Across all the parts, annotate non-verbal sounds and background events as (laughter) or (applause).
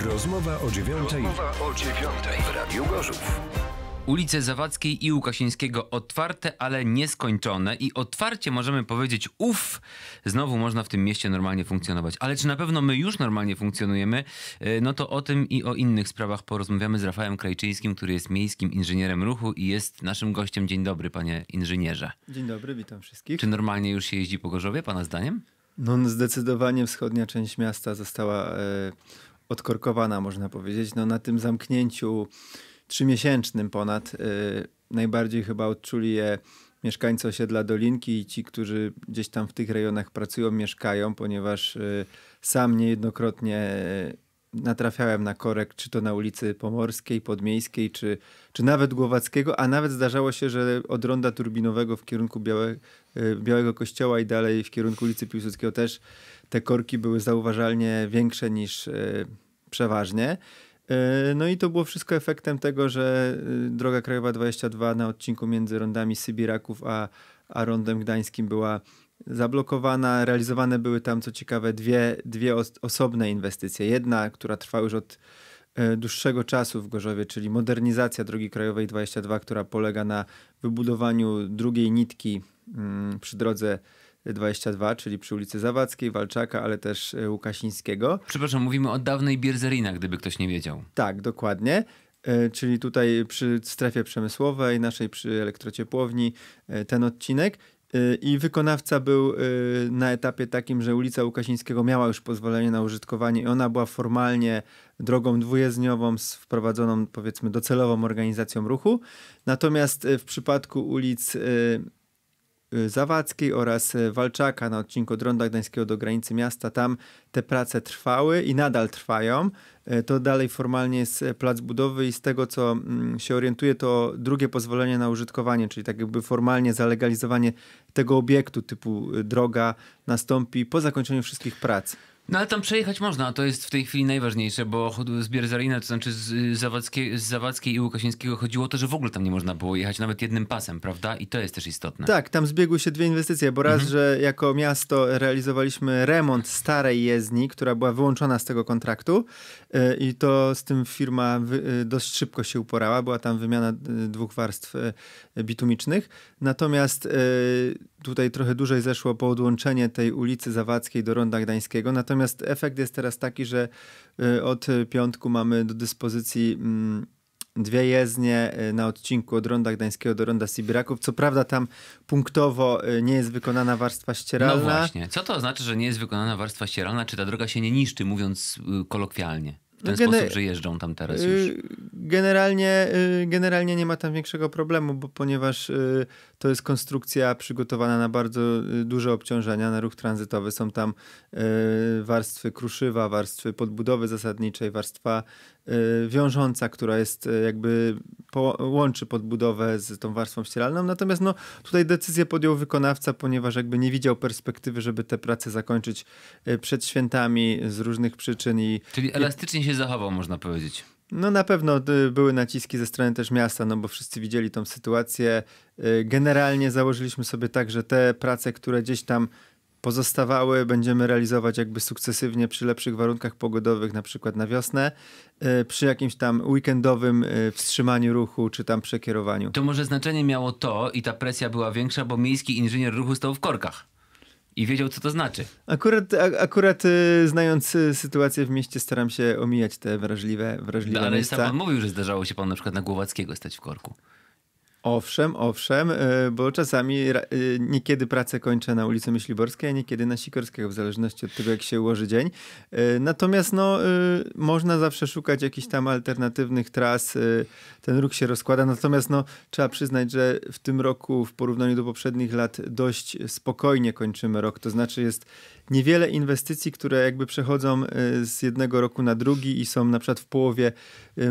Rozmowa o dziewiątej. Rozmowa o dziewiątej w Radiu Gorzów. Ulice Zawadzkiej i Łukasińskiego otwarte, ale nieskończone i otwarcie możemy powiedzieć uff, znowu można w tym mieście normalnie funkcjonować. Ale czy na pewno my już normalnie funkcjonujemy? E, no to o tym i o innych sprawach porozmawiamy z Rafałem Krajczyńskim, który jest miejskim inżynierem ruchu i jest naszym gościem. Dzień dobry, panie inżynierze. Dzień dobry, witam wszystkich. Czy normalnie już się jeździ po Gorzowie, pana zdaniem? No, zdecydowanie wschodnia część miasta została e, odkorkowana, można powiedzieć. No, na tym zamknięciu trzymiesięcznym ponad yy, najbardziej chyba odczuli je mieszkańcy osiedla Dolinki i ci, którzy gdzieś tam w tych rejonach pracują, mieszkają, ponieważ y, sam niejednokrotnie y, natrafiałem na korek, czy to na ulicy Pomorskiej, Podmiejskiej, czy, czy nawet Głowackiego, a nawet zdarzało się, że od ronda turbinowego w kierunku Białe, e, Białego Kościoła i dalej w kierunku ulicy Piłsudskiego też te korki były zauważalnie większe niż e, przeważnie. E, no i to było wszystko efektem tego, że droga krajowa 22 na odcinku między rondami Sybiraków a a rondem gdańskim była zablokowana. Realizowane były tam, co ciekawe, dwie, dwie os osobne inwestycje. Jedna, która trwa już od e, dłuższego czasu w Gorzowie, czyli modernizacja drogi krajowej 22, która polega na wybudowaniu drugiej nitki mm, przy drodze 22, czyli przy ulicy Zawadzkiej, Walczaka, ale też e, Łukasińskiego. Przepraszam, mówimy o dawnej Bierzerina, gdyby ktoś nie wiedział. Tak, dokładnie. E, czyli tutaj przy strefie przemysłowej, naszej przy elektrociepłowni, e, ten odcinek. E, I wykonawca był na etapie takim, że ulica Łukasińskiego miała już pozwolenie na użytkowanie i ona była formalnie drogą dwujezdniową z wprowadzoną, powiedzmy, docelową organizacją ruchu. Natomiast w przypadku ulic Zawadzkiej oraz e, Walczaka na odcinku od Ronda Gdańskiego do granicy miasta. Tam te prace trwały i nadal trwają. E, to dalej formalnie jest e, plac budowy i z tego co mm, się orientuje, to drugie pozwolenie na użytkowanie, czyli tak jakby formalnie zalegalizowanie tego obiektu typu droga nastąpi po zakończeniu wszystkich prac. No ale tam przejechać można, a to jest w tej chwili najważniejsze, bo z Bierzalina, to znaczy z Zawadzkiej, z Zawadzkiej i Łukasińskiego chodziło o to, że w ogóle tam nie można było jechać nawet jednym pasem, prawda? I to jest też istotne. Tak, tam zbiegły się dwie inwestycje, bo raz, mhm. że jako miasto realizowaliśmy remont starej jezdni, która była wyłączona z tego kontraktu e, i to z tym firma e, dość szybko się uporała, była tam wymiana e, dwóch warstw bitumicznych. Natomiast tutaj trochę dłużej zeszło po odłączenie tej ulicy Zawadzkiej do Ronda Gdańskiego, natomiast Natomiast efekt jest teraz taki, że y, od piątku mamy do dyspozycji mm, dwie jezdnie y, na odcinku od Ronda Gdańskiego do Ronda Sibiraków. Co prawda tam punktowo y, nie jest wykonana warstwa ścieralna. No właśnie. Co to oznacza, że nie jest wykonana warstwa ścieralna? Czy ta droga się nie niszczy, mówiąc kolokwialnie? w ten sposób, że jeżdżą tam teraz y, już? Generalnie, y, generalnie nie ma tam większego problemu, bo ponieważ y, to jest konstrukcja przygotowana na bardzo duże obciążenia, na ruch tranzytowy. Są tam warstwy kruszywa, warstwy podbudowy zasadniczej, warstwa Y, wiążąca, która jest y, jakby łączy podbudowę z tą warstwą ścieralną. Natomiast no, tutaj decyzję podjął wykonawca, ponieważ jakby nie widział perspektywy, żeby te prace zakończyć y, przed świętami z różnych przyczyn. I, Czyli elastycznie się zachował, można powiedzieć. No na pewno były naciski ze strony też miasta, no bo wszyscy widzieli tą sytuację. Generalnie założyliśmy sobie tak, że te prace, które gdzieś tam pozostawały będziemy realizować jakby sukcesywnie przy lepszych warunkach pogodowych, na przykład na wiosnę, e, przy jakimś tam weekendowym e, wstrzymaniu ruchu czy tam przekierowaniu. To może znaczenie miało to i ta presja była większa, bo miejski inżynier ruchu stał w korkach i wiedział, co to znaczy. Akurat, akurat e, znając sytuację w mieście, staram się omijać te wrażliwe, wrażliwe no, ale miejsca. Ale pan mówił, że zdarzało się pan na przykład na Głowackiego stać w korku. Owszem, owszem, e, bo czasami e, niekiedy pracę kończę na ulicy Myśliborskiej, a niekiedy na Sikorskiego, w zależności od tego, jak się ułoży dzień. E, natomiast no, można zawsze szukać jakichś tam alternatywnych tras. Ten róg się rozkłada, natomiast no, trzeba przyznać, że w tym roku w porównaniu do poprzednich lat dość spokojnie kończymy rok. To znaczy jest niewiele inwestycji, które jakby przechodzą y, z jednego roku na drugi i są na przykład w połowie.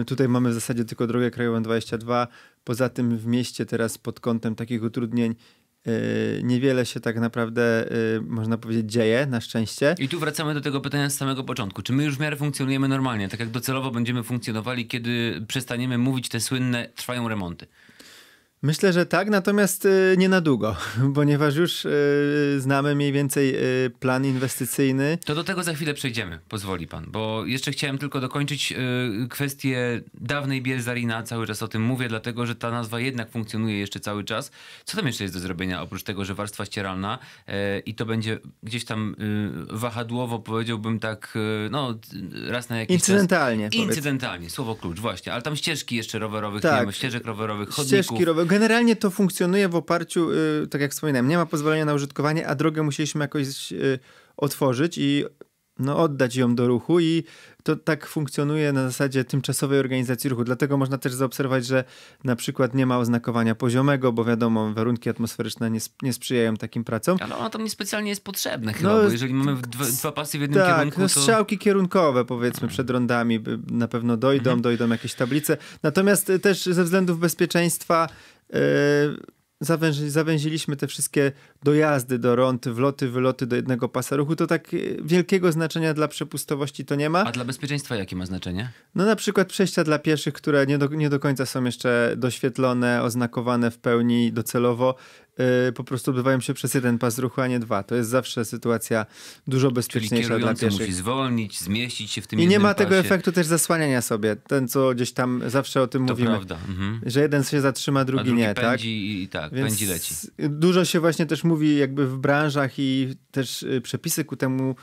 Y, tutaj mamy w zasadzie tylko drogę krajową 22. Poza tym w mieście teraz pod kątem takich utrudnień y, niewiele się tak naprawdę, można powiedzieć, dzieje, na szczęście. I tu wracamy do tego pytania z samego początku. Czy my już w miarę funkcjonujemy normalnie, tak jak docelowo będziemy funkcjonowali, kiedy przestaniemy mówić te słynne trwają remonty? Myślę, że tak, natomiast y, nie na długo, (laughs) ponieważ już y, znamy mniej więcej y, plan inwestycyjny. To do tego za chwilę przejdziemy, pozwoli pan, bo jeszcze chciałem tylko dokończyć kwestię dawnej Bielzarina, cały czas o tym mówię, dlatego że ta nazwa jednak funkcjonuje jeszcze cały czas. Co tam jeszcze jest do zrobienia, oprócz tego, że warstwa ścieralna e, i to będzie gdzieś tam wahadłowo, powiedziałbym tak, no raz na jakiś Incydentalnie. Czas. Incydentalnie, słowo klucz, właśnie, ale tam ścieżki jeszcze rowerowych tak. nie ścieżek rowerowych, chodników. Ścieżki generalnie to funkcjonuje w oparciu, y, tak jak wspominałem, nie ma pozwolenia na użytkowanie, a drogę musieliśmy jakoś y, otworzyć i no, oddać ją do ruchu i to tak funkcjonuje na zasadzie tymczasowej organizacji ruchu. Dlatego można też zaobserwować, że na przykład nie ma oznakowania poziomego, bo wiadomo, warunki atmosferyczne nie, nie sprzyjają takim pracom. Ale ono tam niespecjalnie jest potrzebne chyba, no, bo jeżeli mamy dwa, dwa pasy w jednym tak, kierunku, no, strzałki kierunkowe powiedzmy mhm. przed rondami na pewno dojdą, mhm. dojdą jakieś tablice. Natomiast y, też ze względów bezpieczeństwa E, zawęzi, zawęziliśmy te wszystkie dojazdy do rond, wloty, wyloty do jednego pasa ruchu, to tak e, wielkiego znaczenia dla przepustowości to nie ma. A dla bezpieczeństwa jakie ma znaczenie? No na przykład przejścia dla pieszych, które nie do, nie do końca są jeszcze doświetlone, oznakowane w pełni docelowo, Y, po prostu odbywają się przez jeden pas ruchu, a nie dwa. To jest zawsze sytuacja dużo bezpieczniejsza Czyli dla pieszych. musi zwolnić, zmieścić się w tym I nie ma tego pasie. efektu też zasłaniania sobie. Ten, co gdzieś tam zawsze o tym to mówimy. Mhm. Że jeden się zatrzyma, drugi, drugi nie. tak? I, i tak, Więc pędzi leci. Dużo się właśnie też mówi jakby w branżach i też y, przepisy ku temu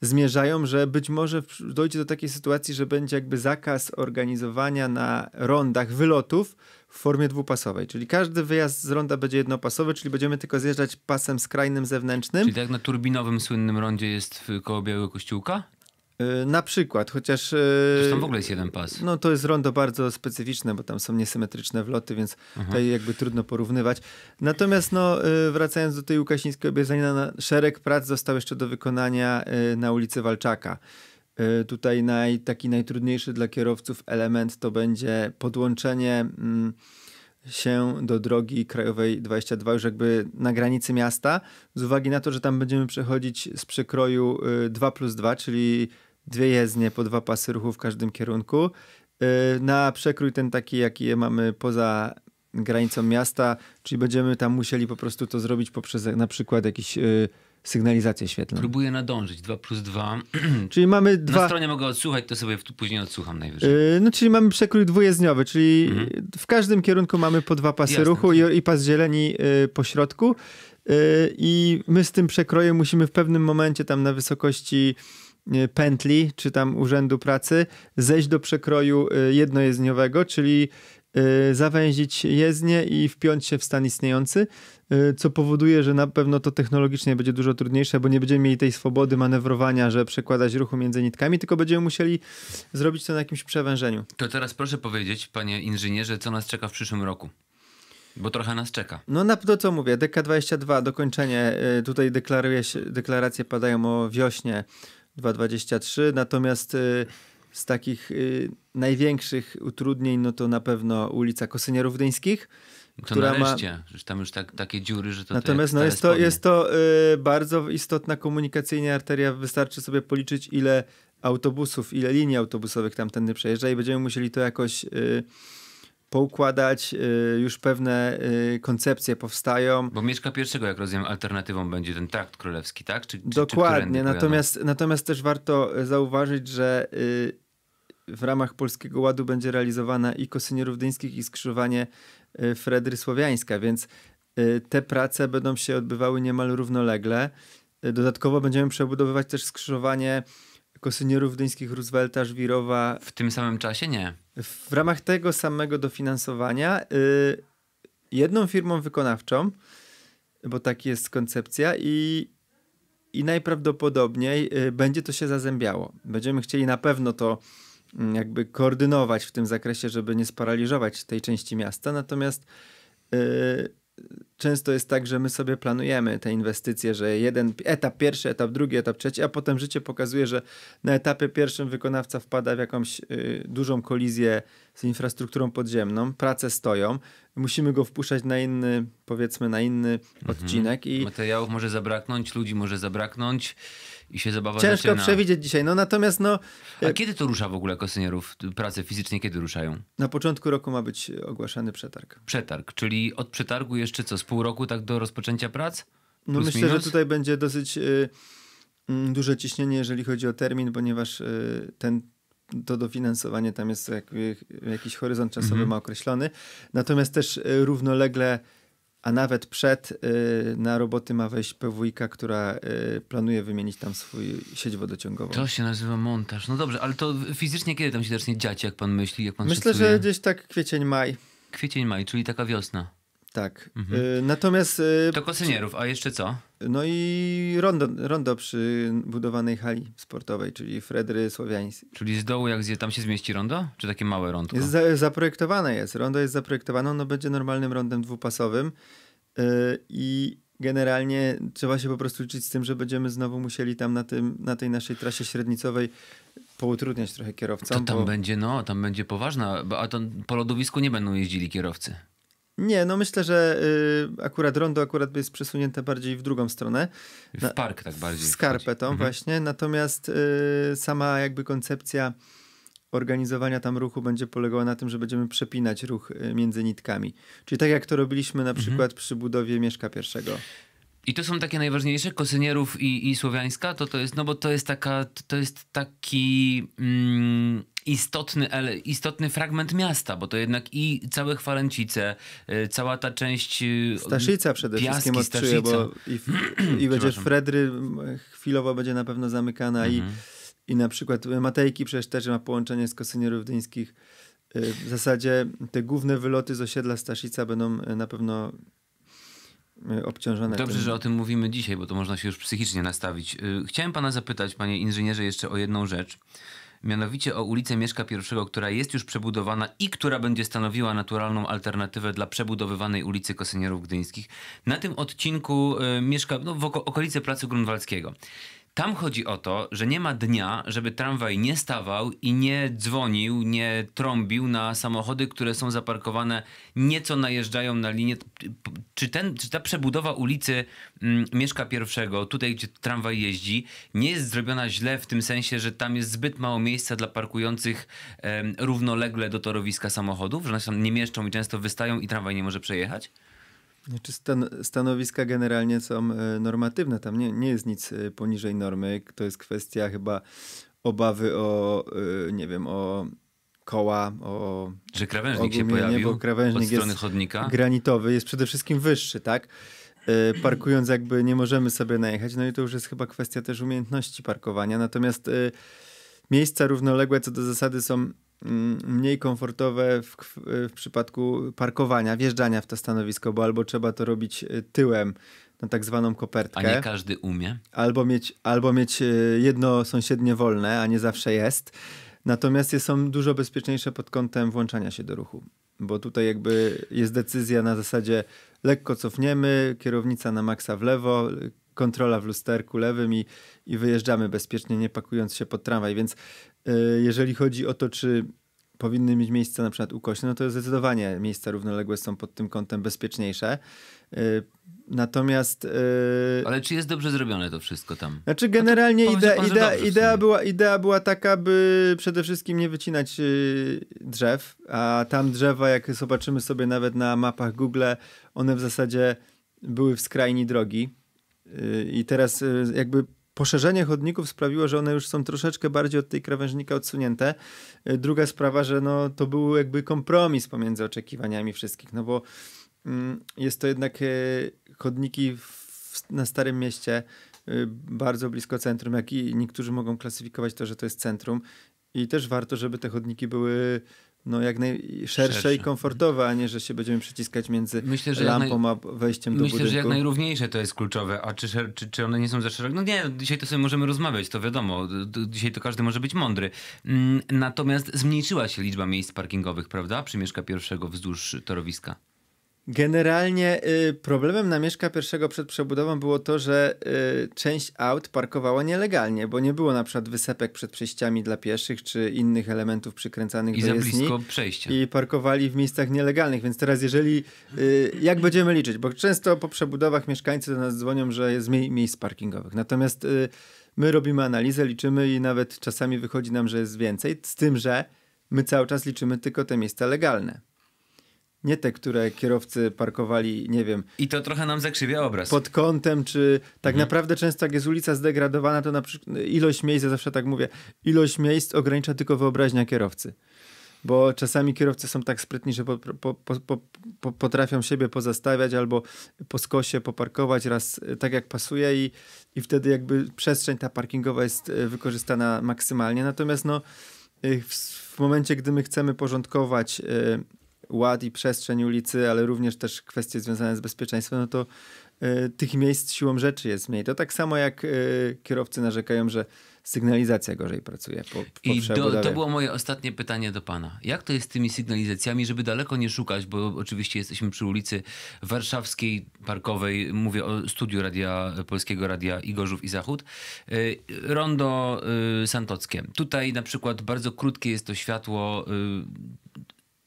zmierzają, że być może dojdzie do takiej sytuacji, że będzie jakby zakaz organizowania na rondach wylotów, w formie dwupasowej, czyli każdy wyjazd z ronda będzie jednopasowy, czyli będziemy tylko zjeżdżać pasem skrajnym zewnętrznym. Czyli tak na turbinowym słynnym rondzie jest koło Białego Kościółka? Y, na przykład, chociaż. Y, Zresztą tam w ogóle jest jeden pas. No to jest rondo bardzo specyficzne, bo tam są niesymetryczne wloty, więc Aha. Mhm. tutaj jakby trudno porównywać. Natomiast no, y, wracając do tej Łukasińskiej obierzenia, szereg prac został jeszcze do wykonania na ulicy Walczaka. Y, tutaj naj, taki najtrudniejszy dla kierowców element to będzie podłączenie mm, się do drogi krajowej 22, już jakby na granicy miasta, z uwagi na to, że tam będziemy przechodzić z przekroju 2 y, plus 2, czyli dwie jezdnie po dwa pasy ruchu w każdym kierunku. Y, na przekrój ten taki, jaki mamy poza granicą miasta, czyli będziemy tam musieli po prostu to zrobić poprzez na przykład jakiś sygnalizację świetlną. Próbuję nadążyć, 2 plus 2. (clears throat) czyli mamy dwa... Na stronie mogę odsłuchać, to sobie później odsłucham najwyżej. Yy, no czyli mamy przekrój dwujezdniowy, czyli mhm. w każdym kierunku mamy po dwa pasy Jasne, ruchu i, i, pas zieleni yy, po środku. Yy, I my z tym przekrojem musimy w pewnym momencie tam na wysokości yy, pętli, czy tam urzędu pracy, zejść do przekroju yy, jednojezdniowego, czyli Y, zawęzić jezdnię i wpiąć się w stan istniejący, y, co powoduje, że na pewno to technologicznie będzie dużo trudniejsze, bo nie będziemy mieli tej swobody manewrowania, że przekładać ruchu między nitkami, tylko będziemy musieli zrobić to na jakimś przewężeniu. To teraz proszę powiedzieć, panie inżynierze, co nas czeka w przyszłym roku? Bo trochę nas czeka. No na to co mówię, DK22, dokończenie, y, tutaj deklaruje się, deklaracje padają o wiośnie 2023, natomiast z takich y, największych utrudnień, no to na pewno ulica Kosynierów Gdyńskich. No to która nareszcie, ma... tam już tak, takie dziury, że to Natomiast no jest, to, jest to y, bardzo istotna komunikacyjna arteria. Wystarczy sobie policzyć, ile autobusów, ile linii autobusowych tamtędy przejeżdża i będziemy musieli to jakoś y, poukładać, y, już pewne y, koncepcje powstają. Bo Mieszka pierwszego, jak rozumiem, alternatywą będzie ten trakt królewski, tak? Czy, czy, Dokładnie, czy natomiast, natomiast też warto y, zauważyć, że w ramach Polskiego Ładu będzie realizowana i Kosynie Rówdyńskich i skrzyżowanie Fredry Słowiańska, więc te prace będą się odbywały niemal równolegle. Dodatkowo będziemy przebudowywać też skrzyżowanie jako seniorów Roosevelta, Żwirowa. W tym samym czasie nie. W ramach tego samego dofinansowania y, jedną firmą wykonawczą, bo tak jest koncepcja i, i najprawdopodobniej y, będzie to się zazębiało. Będziemy chcieli na pewno to mm, jakby koordynować w tym zakresie, żeby nie sparaliżować tej części miasta, natomiast y, często jest tak, że my sobie planujemy te inwestycje, że jeden etap pierwszy, etap drugi, etap trzeci, a potem życie pokazuje, że na etapie pierwszym wykonawca wpada w jakąś y, dużą kolizję z infrastrukturą podziemną, prace stoją, musimy go wpuszczać na inny, powiedzmy, na inny mhm. odcinek. I... Materiałów może zabraknąć, ludzi może zabraknąć i się zabawa Ciężko zaczyna. przewidzieć dzisiaj, no natomiast no... A kiedy to rusza w ogóle koseniorów? Prace fizycznie kiedy ruszają? Na początku roku ma być ogłaszany przetarg. Przetarg, czyli od przetargu jeszcze co, z pół roku tak do rozpoczęcia prac? No Plus, no myślę, minus? że tutaj będzie dosyć y, mm, duże ciśnienie, jeżeli chodzi o termin, ponieważ y, ten to dofinansowanie tam jest jakiś horyzont czasowy mm -hmm. ma określony. Natomiast też y, równolegle a nawet przed y, na roboty ma wejść PwIKA, która y, planuje wymienić tam swój sieć wodociągową. To się nazywa montaż. No dobrze, ale to fizycznie kiedy tam się zacznie dziać, jak pan myśli, jak pan Myślę, szacuje? że gdzieś tak kwiecień, maj. Kwiecień, maj, czyli taka wiosna. Tak. Mhm. Y, natomiast. Y, to kosynierów, a jeszcze co? No i rondo, rondo przy budowanej hali sportowej, czyli Fredry Słowiański. Czyli z dołu, jak tam się zmieści rondo? Czy takie małe rondo? Jest za, zaprojektowane jest. Rondo jest zaprojektowane, ono będzie normalnym rondem dwupasowym. Y, I generalnie trzeba się po prostu liczyć z tym, że będziemy znowu musieli tam na, tym, na tej naszej trasie średnicowej poutrudniać trochę kierowcom. To tam bo... będzie, no, tam będzie poważna, a to po lodowisku nie będą jeździli kierowcy. Nie, no myślę, że y, akurat rondo akurat jest przesunięte bardziej w drugą stronę. Na, w park tak bardziej. W skarpę tą mhm. właśnie. Natomiast y, sama jakby koncepcja organizowania tam ruchu będzie polegała na tym, że będziemy przepinać ruch y, między nitkami. Czyli tak jak to robiliśmy na mhm. przykład mhm. przy budowie Mieszka pierwszego. I to są takie najważniejsze, Kosynierów i, i Słowiańska, to to jest, no bo to jest taka, to jest taki... Mm istotny, istotny fragment miasta, bo to jednak i całe Chwalencice, e, cała ta część... E, Staszica przede piaski, wszystkim odczuję, bo i, i (clears throat) będzie Fredry chwilowo będzie na pewno zamykana mhm. i, i na przykład Matejki przecież też ma połączenie z Kosynierów Dyńskich. E, w zasadzie te główne wyloty z osiedla Staszica będą na pewno obciążone. Dobrze, tym. że o tym mówimy dzisiaj, bo to można się już psychicznie nastawić. Chciałem pana zapytać, panie inżynierze, jeszcze o jedną rzecz mianowicie o ulicę Mieszka I, która jest już przebudowana i która będzie stanowiła naturalną alternatywę dla przebudowywanej ulicy Kosynierów Gdyńskich. Na tym odcinku y, mieszka no, w okolicy Placu Grunwaldzkiego. Tam chodzi o to, że nie ma dnia, żeby tramwaj nie stawał i nie dzwonił, nie trąbił na samochody, które są zaparkowane, nieco najeżdżają na linię. Czy, ten, czy ta przebudowa ulicy mm, Mieszka Pierwszego, tutaj gdzie tramwaj jeździ, nie jest zrobiona źle w tym sensie, że tam jest zbyt mało miejsca dla parkujących równolegle do torowiska samochodów, że one się tam nie mieszczą i często wystają i tramwaj nie może przejechać? Czy znaczy, stan stanowiska generalnie są e, normatywne? Tam nie, nie jest nic e, poniżej normy. To jest kwestia chyba obawy o, e, nie wiem, o koła, o Że krawężnik się pojawił bo krawężnik od strony jest chodnika? granitowy, jest przede wszystkim wyższy, tak? Parkując jakby nie możemy sobie najechać, no i to już jest chyba kwestia też umiejętności parkowania. Natomiast miejsca równoległe co do zasady są Mm, mniej komfortowe w, w przypadku parkowania, wjeżdżania w to stanowisko, bo albo trzeba to robić e, tyłem na tak zwaną kopertkę. A nie każdy umie. Albo mieć, albo mieć e, jedno sąsiednie wolne, a nie zawsze jest. Natomiast są dużo bezpieczniejsze pod kątem włączania się do ruchu, bo tutaj jakby jest decyzja na zasadzie lekko cofniemy, kierownica na maksa w lewo, kontrola w lusterku lewym i, i wyjeżdżamy bezpiecznie, nie pakując się pod tramwaj. Więc E, jeżeli chodzi o to, czy powinny mieć miejsce na przykład ukośne, no to zdecydowanie miejsca równoległe są pod tym kątem bezpieczniejsze. E, natomiast. E, Ale czy jest dobrze zrobione to wszystko tam? Znaczy, generalnie no idea, idea, idea, była, idea była taka, by przede wszystkim nie wycinać drzew, a tam drzewa, jak zobaczymy sobie nawet na mapach Google, one w zasadzie były w skrajni drogi. I teraz, jakby poszerzenie chodników sprawiło, że one już są troszeczkę bardziej od tej krawężnika odsunięte. E, druga sprawa, że no, to był jakby kompromis pomiędzy oczekiwaniami wszystkich, no bo mm, jest to jednak e, chodniki w, na Starym Mieście e, bardzo blisko centrum, jak i niektórzy mogą klasyfikować to, że to jest centrum i też warto, żeby te chodniki były no, jak najszersze Szersze. i komfortowe, a nie, że się będziemy przyciskać między myślę, że lampą naj... a wejściem do budynku. Myślę, że jak najrówniejsze to jest kluczowe. A czy, czy, czy one nie są za szerokie? No nie, dzisiaj to sobie możemy rozmawiać, to wiadomo. Dzisiaj to każdy może być mądry. Mm, natomiast zmniejszyła się liczba miejsc parkingowych, prawda? Przy Mieszka pierwszego wzdłuż torowiska. Generalnie y, problemem na Mieszka pierwszego przed przebudową było to, że y, część aut parkowała nielegalnie, bo nie było na przykład wysepek przed przejściami dla pieszych czy innych elementów przykręcanych I do jezdni. I za blisko przejścia. I parkowali w miejscach nielegalnych, więc teraz jeżeli, y, jak będziemy liczyć, bo często po przebudowach mieszkańcy do nas dzwonią, że jest mniej miejsc parkingowych. Natomiast y, my robimy analizę, liczymy i nawet czasami wychodzi nam, że jest więcej, z tym, że my cały czas liczymy tylko te miejsca legalne. Nie te, które kierowcy parkowali, nie wiem. I to trochę nam zakrzywia obraz. Pod kątem, czy tak mhm. naprawdę często jak jest ulica zdegradowana, to na przykład ilość miejsc, ja zawsze tak mówię, ilość miejsc ogranicza tylko wyobraźnia kierowcy. Bo czasami kierowcy są tak sprytni, że po, po, po, potrafią siebie pozostawiać albo po skosie poparkować raz tak jak pasuje i, i wtedy jakby przestrzeń ta parkingowa jest e, wykorzystana maksymalnie. Natomiast no e, w, w momencie, gdy my chcemy porządkować e, ład i przestrzeń ulicy, ale również też kwestie związane z bezpieczeństwem, no to y, tych miejsc siłą rzeczy jest mniej. To tak samo jak y, kierowcy narzekają, że sygnalizacja gorzej pracuje. Po, po I do, to było moje ostatnie pytanie do pana. Jak to jest z tymi sygnalizacjami, żeby daleko nie szukać, bo oczywiście jesteśmy przy ulicy Warszawskiej Parkowej, mówię o studiu radia, Polskiego Radia Igorzów i Zachód, e, rondo Santockie. Tutaj na przykład bardzo krótkie jest to światło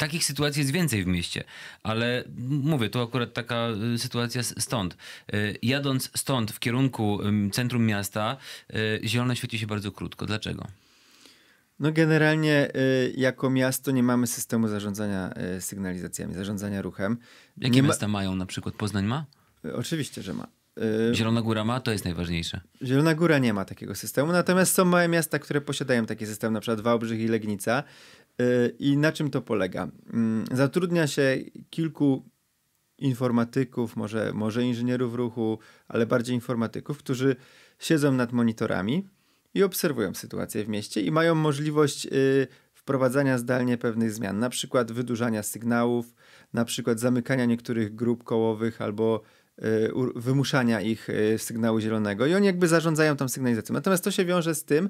Takich sytuacji jest więcej w mieście, ale mówię, to akurat taka y, sytuacja stąd. Y, jadąc stąd w kierunku centrum miasta, y, zielone świeci się bardzo krótko. Dlaczego? No generalnie jako miasto nie mamy systemu zarządzania sygnalizacjami, zarządzania ruchem. Jakie nie miasta ma... mają na przykład? Poznań ma? oczywiście, że ma. Zielona Góra ma, to jest najważniejsze. Zielona Góra nie ma takiego systemu, natomiast są małe miasta, które posiadają taki system, na przykład Wałbrzych i Legnica. Y, I na czym to polega? Mm, zatrudnia się kilku informatyków, może, może inżynierów ruchu, ale bardziej informatyków, którzy siedzą nad monitorami i obserwują sytuację w mieście i mają możliwość y, wprowadzania zdalnie pewnych zmian, na przykład wydłużania sygnałów, na przykład zamykania niektórych grup kołowych albo y, wymuszania ich sygnału zielonego i oni jakby zarządzają tą sygnalizacją. Natomiast to się wiąże z tym,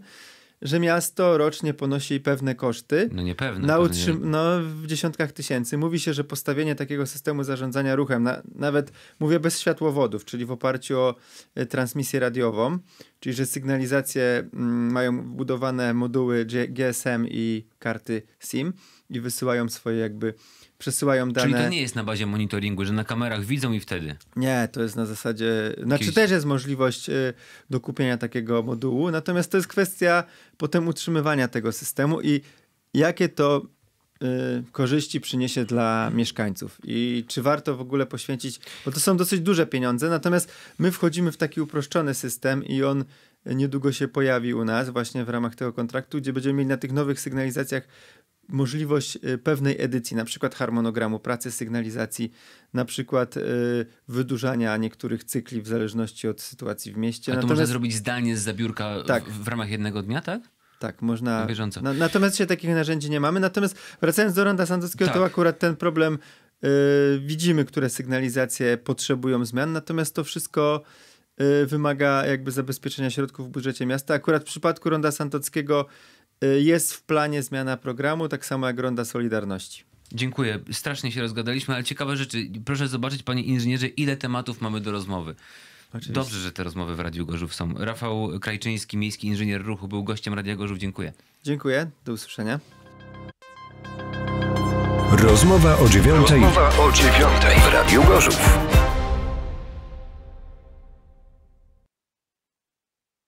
że miasto rocznie ponosi pewne koszty. No niepewne. Na utrzym- no, w dziesiątkach tysięcy. Mówi się, że postawienie takiego systemu zarządzania ruchem, na, nawet mówię bez światłowodów, czyli w oparciu o e, transmisję radiową, czyli że sygnalizacje mm, mają wbudowane moduły G- GSM i karty SIM i wysyłają swoje jakby przesyłają dane. Czyli to nie jest na bazie monitoringu, że na kamerach widzą i wtedy. Nie, to jest na zasadzie. Znaczy Kiedyś... też jest możliwość y, dokupienia takiego modułu, natomiast to jest kwestia potem utrzymywania tego systemu i jakie to y, korzyści przyniesie dla mieszkańców i czy warto w ogóle poświęcić, bo to są dosyć duże pieniądze, natomiast my wchodzimy w taki uproszczony system i on niedługo się pojawi u nas właśnie w ramach tego kontraktu, gdzie będziemy mieli na tych nowych sygnalizacjach możliwość y, pewnej edycji, na przykład harmonogramu pracy, sygnalizacji, na przykład y, wydłużania niektórych cykli w zależności od sytuacji w mieście. A to Natomiast... można zrobić zdalnie z zabiórka tak. w, w ramach jednego dnia, tak? Tak, można. Na bieżąco. Na, natomiast się takich narzędzi nie mamy. Natomiast wracając do Ronda Sandowskiego, tak. to akurat ten problem y, widzimy, które sygnalizacje potrzebują zmian, natomiast to wszystko wymaga jakby zabezpieczenia środków w budżecie miasta. Akurat w przypadku Ronda Sandowskiego Y, jest w planie zmiana programu, tak samo jak Ronda Solidarności. Dziękuję. Strasznie się rozgadaliśmy, ale ciekawe rzeczy. Proszę zobaczyć, panie inżynierze, ile tematów mamy do rozmowy. Oczywiście. Dobrze, że te rozmowy w Radiu Gorzów są. Rafał Krajczyński, miejski inżynier ruchu, był gościem Radia Gorzów. Dziękuję. Dziękuję. Do usłyszenia. Rozmowa o dziewiątej. Rozmowa o dziewiątej w Radiu Gorzów.